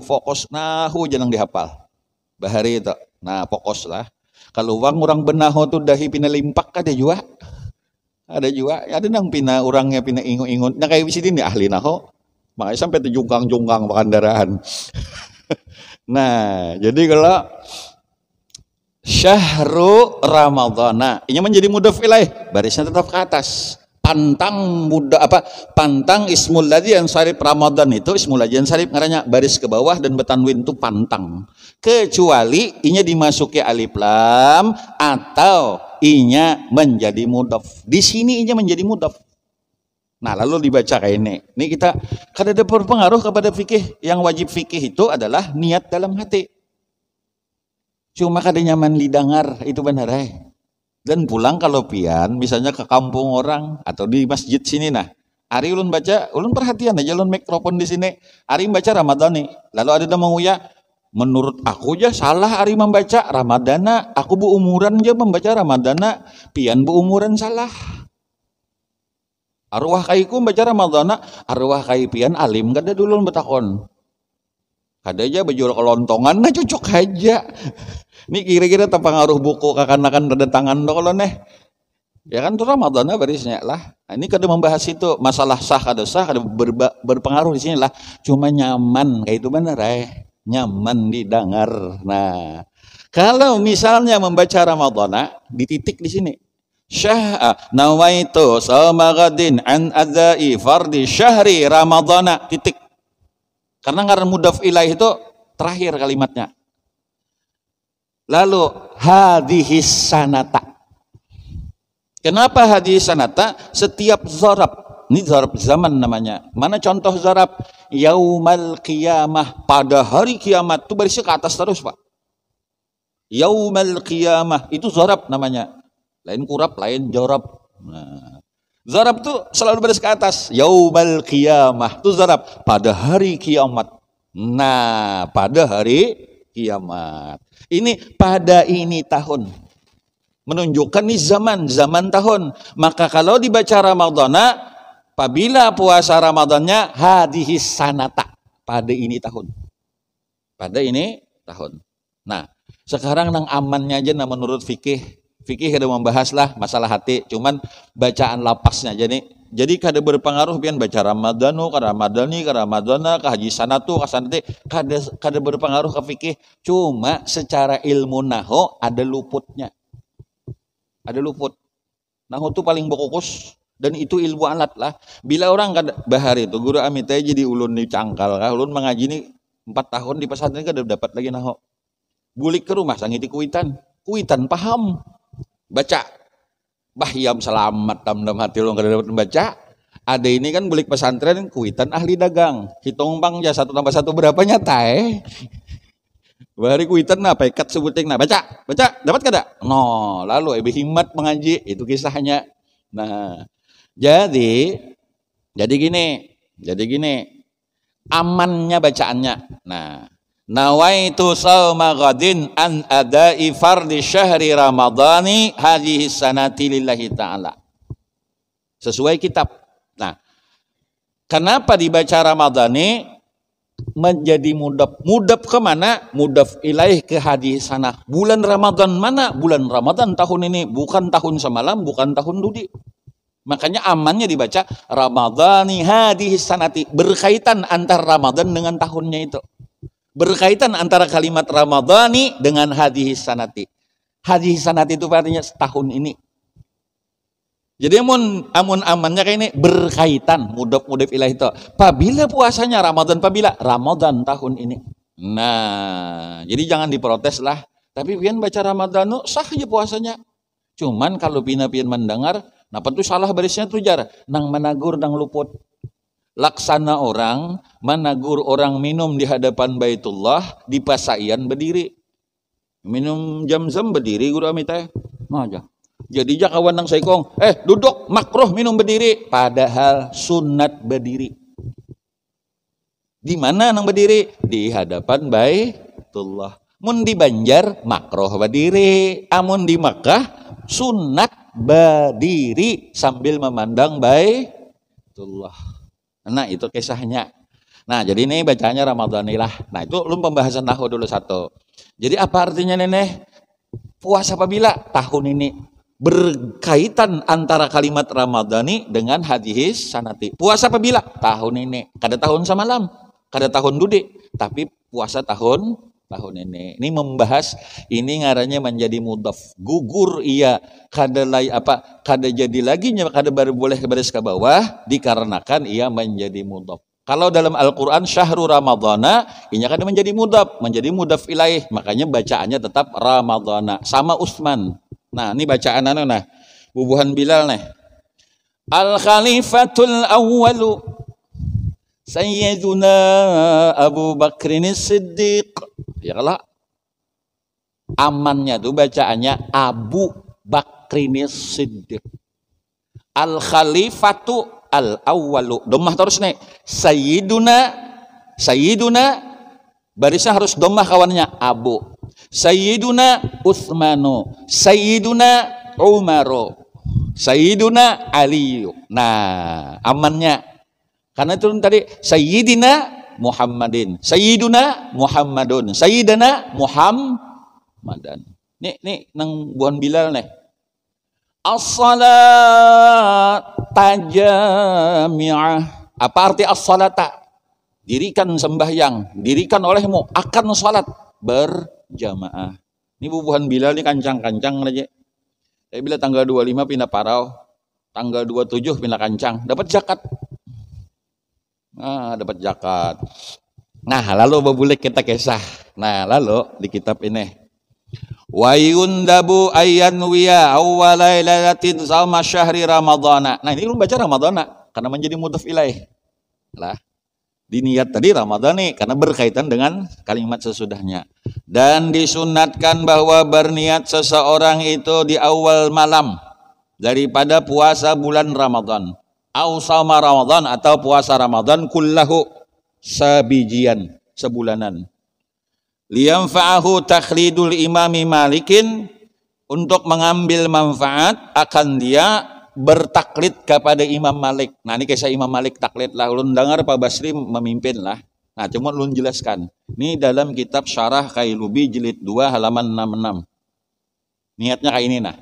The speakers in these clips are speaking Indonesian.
Fokus fokosnahu jenang dihafal. Bahari itu. Nah, fokus lah. Kalau uang orang benaho tuh dahi pina limpak ada juga. Ada juga, ada nang pina orangnya pina ingun-ingun. Nah kayak di ini ahli nako. Makanya sampai tuh jungkang jungkang pakandaraan. nah, jadi kalau Syahru ramadhana Ini menjadi mudah filai Barisnya tetap ke atas pantang muda apa pantang ismul ladzi yang sarif Ramadan itu ismul ladzi yang sarif ngaranya baris ke bawah dan betanwin itu pantang kecuali inya dimasuki alif lam atau inya menjadi mudaf di sini inya menjadi mudaf nah lalu dibaca kayak ini ini kita kada ada berpengaruh kepada fikih yang wajib fikih itu adalah niat dalam hati cuma kada nyaman didengar itu benar eh dan pulang kalau pian, misalnya ke kampung orang atau di masjid sini nah. Ari ulun baca, ulun perhatian aja ulun mikrofon di sini. Ari baca Ramadan nih. Lalu ada yang menguya, menurut aku ya salah Ari membaca Ramadana. Aku bu umuran aja membaca Ramadana. Pian bu umuran salah. Arwah kaiku membaca Ramadana. Arwah kai pian alim kada dulu betakon. Kada aja baju kelontongan nah cocok aja. Ini kira-kira terpengaruh buku kakan-kakan ada tangan kalau neh. Ya kan itu Ramadan barisnya lah. Nah, ini kada membahas itu masalah sah kada sah kada berba, berpengaruh di sini lah. Cuma nyaman kayak itu benar eh. Nyaman didengar. Nah, kalau misalnya membaca Ramadan titik di sini. Syah ah, nawaitu samagadin an adzai fardi syahri ramadhan titik. Karena ngaran mudaf ilaih itu terakhir kalimatnya. Lalu hadis sanata. Kenapa hadis sanata? Setiap zorab. Ini zorab zaman namanya. Mana contoh zorab? Yaumal qiyamah. Pada hari kiamat. Itu berisi ke atas terus Pak. Yaumal qiyamah. Itu zorab namanya. Lain kurap, lain jorab. Nah. Zarab tuh selalu berisi ke atas. Yaumal qiyamah. Itu zarab. Pada hari kiamat. Nah, pada hari kiamat. Ini pada ini tahun. Menunjukkan nih zaman, zaman tahun. Maka kalau dibaca Ramadana, apabila puasa Ramadannya hadihi sanata. Pada ini tahun. Pada ini tahun. Nah, sekarang nang amannya aja nah menurut fikih. Fikih ada membahaslah masalah hati. Cuman bacaan lapasnya. aja nih. Jadi kada berpengaruh pian baca Ramadanu, kada Ramadani, kada Ramadana, ka haji sanatu, ka sanate, kada kada berpengaruh ke fikih. Cuma secara ilmu nahu ada luputnya. Ada luput. Nahu itu paling bokokus dan itu ilmu alat lah. Bila orang kada bahari itu guru amitai jadi ulun di cangkal kah, ulun mengaji ini empat tahun di pesantren kada dapat lagi nahu. Bulik ke rumah sangiti kuitan, kuitan paham. Baca Bahyam selamat dalam hati lo nggak dapat membaca. Ada ini kan beli pesantren kuitan ahli dagang. Hitung bang ya satu tambah satu berapa nyata eh. Bari kuitan apa nah, ikat sebuting nah baca baca dapat kada? No lalu ibu himat mengaji itu kisahnya. Nah jadi jadi gini jadi gini amannya bacaannya. Nah Nawaitu sawma ghadin an adai fardhi syahri ramadhani hadhihi sanati lillahi ta'ala. Sesuai kitab. Nah, kenapa dibaca Ramadhani menjadi mudab? Mudab kemana? Mudab ilaih ke hadis sana. Bulan Ramadan mana? Bulan Ramadan tahun ini. Bukan tahun semalam, bukan tahun dudi. Makanya amannya dibaca Ramadhani hadhihi sanati. Berkaitan antar Ramadan dengan tahunnya itu berkaitan antara kalimat Ramadhani dengan hadis sanati. hadis sanati itu artinya setahun ini. Jadi amun amun amannya kayak ini berkaitan mudah mudah ilahi itu. Pabila puasanya Ramadan pabila Ramadan tahun ini. Nah, jadi jangan diprotes lah. Tapi pian baca Ramadan sah aja puasanya. Cuman kalau pina pian mendengar, nah tentu salah barisnya tuh jar nang menagur nang luput laksana orang managur orang minum di hadapan Baitullah di pasaian berdiri. Minum jam-jam berdiri guru amita. teh. Nah, aja. Jadi jakawan nang saikong, eh duduk makruh minum berdiri padahal sunat berdiri. Di mana nang berdiri? Di hadapan Baitullah. Mun di Banjar makruh berdiri, amun di Makkah sunat berdiri sambil memandang Baitullah. Nah itu kisahnya. Nah jadi ini bacanya Ramadhanilah. Nah itu belum pembahasan tahu dulu satu. Jadi apa artinya nenek Puasa apabila tahun ini berkaitan antara kalimat Ramadhani dengan hadis sanati. Puasa apabila tahun ini, kada tahun semalam, kada tahun dudik, tapi puasa tahun tahun ini. Ini membahas ini ngaranya menjadi mudaf. Gugur ia kada lay, apa kada jadi lagi kada baru boleh kepada ke bawah dikarenakan ia menjadi mudaf. Kalau dalam Al-Qur'an syahrul ramadhana ini kada menjadi mudaf, menjadi mudaf ilaih. Makanya bacaannya tetap ramadhana sama Utsman. Nah, ini bacaan anu nah. Bubuhan Bilal nih. Al-Khalifatul Awwalu Sayyiduna Abu Bakr ini Siddiq. Ya kalau amannya tuh bacaannya Abu Bakr ini Siddiq. Al Khalifatu al awwalu. Domah terus nih. Sayyiduna Sayyiduna barisnya harus domah kawannya Abu. Sayyiduna Utsmanu. Sayyiduna Umaru. Sayyiduna Ali. Nah, amannya karena itu tadi Sayyidina Muhammadin, Sayyiduna Muhammadun, Sayyidana Muhammadan. Nih, nih, nang buan Bilal nih. As-salat tajami'ah. Apa arti as-salata? Dirikan sembahyang, dirikan olehmu akan salat berjamaah. Ini bubuhan Bilal ini kancang-kancang aja. Tapi bila tanggal 25 pindah parau, tanggal 27 pindah kancang, dapat zakat Nah, dapat zakat. Nah, lalu boleh kita kisah. Nah, lalu di kitab ini wa yundabu ayyanwiya awalai lalatin sama syahri ramadhana. Nah, ini lu baca ramadhana karena menjadi mudhaf ilaih. Lah, diniat tadi nih, karena berkaitan dengan kalimat sesudahnya. Dan disunatkan bahwa berniat seseorang itu di awal malam daripada puasa bulan Ramadan au sama Ramadan atau puasa Ramadan kullahu sabijian sebulanan. fa'ahu takhlidul imami malikin untuk mengambil manfaat akan dia bertaklid kepada Imam Malik. Nah ini kisah Imam Malik taklid lah. Lu dengar Pak Basri memimpin lah. Nah cuma lu jelaskan. Ini dalam kitab Syarah Kailubi jilid 2 halaman 66. Niatnya kayak ini nah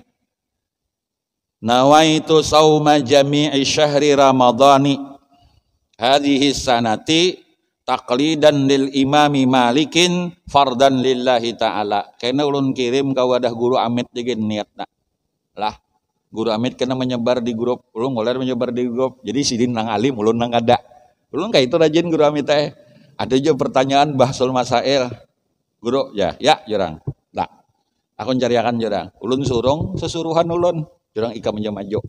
nawaitu sauma jami'i syahri ramadhani hadhihi sanati taqlidan lil imami malikin fardan lillahi ta'ala kena ulun kirim ke wadah guru amit jadi niatna lah guru amit kena menyebar di grup ulun ngoler menyebar di grup jadi sidin nang alim ulun nang ada ulun kayak itu rajin guru amit teh ada juga pertanyaan bahasul masail guru ya ya jurang lah aku akan jurang ulun surung sesuruhan ulun orang ika menjamajo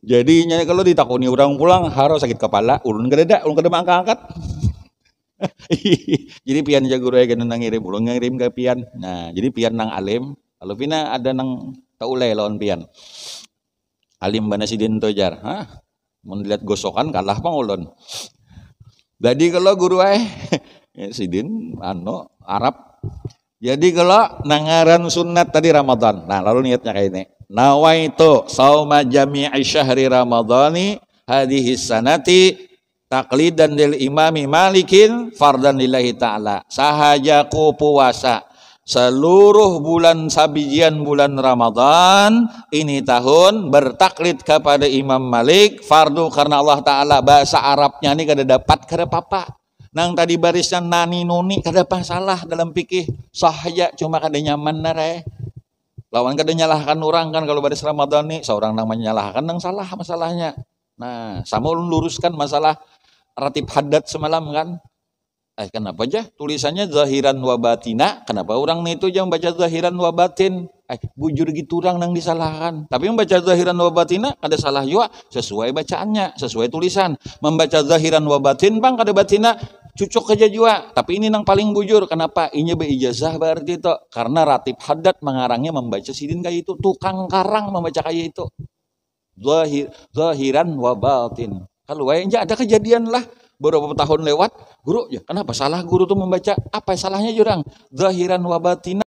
jadi nyanyi kalau ditakuni orang pulang harus sakit kepala ulun kededa ulun kededa angkat angkat jadi pian jago raya kena nang ngirim ulun ngirim ke pian nah jadi pian nang alim kalau pina ada nang taulai lawan pian alim bana sidin tojar hah mun lihat gosokan kalah pang ulun, jadi kalau guru eh sidin ano Arab jadi kalau nangaran sunat tadi Ramadan nah lalu niatnya kayak ini nawaitu sauma jami'i syahri ramadhani hadihi sanati taklidan lil imami malikin fardan lillahi ta'ala sahajaku puasa seluruh bulan sabijian bulan Ramadan ini tahun bertaklid kepada Imam Malik fardu karena Allah Ta'ala bahasa Arabnya ini kada dapat kada papa nang tadi barisnya nani nuni kada salah dalam pikir sahaja cuma kada nyaman nareh Lawan kada nyalahkan orang kan kalau baris Ramadan nih, seorang nang menyalahkan nang salah masalahnya. Nah, sama ulun luruskan masalah ratib hadat semalam kan. Eh kenapa aja tulisannya zahiran wa batina? Kenapa orang nih itu yang baca zahiran wa batin? Eh bujur gitu orang nang disalahkan. Tapi membaca zahiran wa batina kada salah juga sesuai bacaannya, sesuai tulisan. Membaca zahiran wa batin bang kada batina cucuk aja jua. Tapi ini nang paling bujur. Kenapa? Ini ijazah berarti itu. Karena Ratib Haddad mengarangnya membaca sidin kayak itu. Tukang karang membaca kayak itu. Zahir, zahiran wa batin. Kalau aja ada kejadian lah. Beberapa tahun lewat, guru, ya kenapa salah guru tuh membaca? Apa salahnya jurang? Zahiran wa batina.